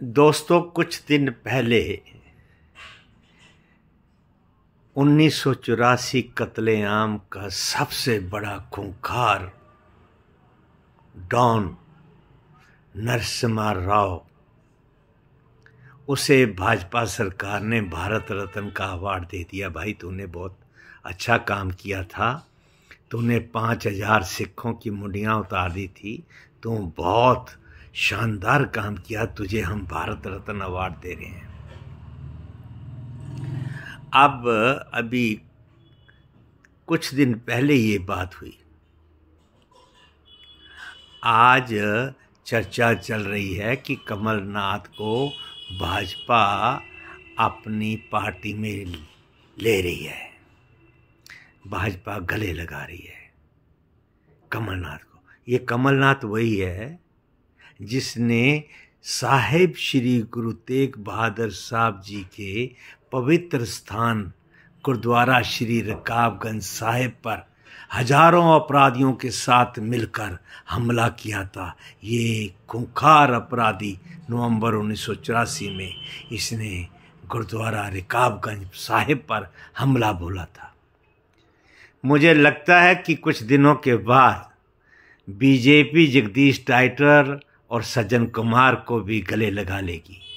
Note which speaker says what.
Speaker 1: दोस्तों कुछ दिन पहले चौरासी कत्लेआम का सबसे बड़ा खूंखार डॉन नरसिम्हा राव उसे भाजपा सरकार ने भारत रत्न का अवार्ड दे दिया भाई तूने बहुत अच्छा काम किया था तूने पाँच हजार सिखों की मुंडियाँ उतार दी थी तुम बहुत शानदार काम किया तुझे हम भारत रत्न अवार्ड दे रहे हैं अब अभी कुछ दिन पहले ये बात हुई आज चर्चा चल रही है कि कमलनाथ को भाजपा अपनी पार्टी में ले रही है भाजपा गले लगा रही है कमलनाथ को ये कमलनाथ वही है जिसने साहेब श्री गुरु तेग बहादुर साहब जी के पवित्र स्थान गुरुद्वारा श्री रकाबगंज साहेब पर हजारों अपराधियों के साथ मिलकर हमला किया था ये खूंखार अपराधी नवंबर उन्नीस में इसने गुरुद्वारा रिकाबगंज साहिब पर हमला बोला था मुझे लगता है कि कुछ दिनों के बाद बीजेपी जगदीश टाइटर और सज्जन कुमार को भी गले लगा लेगी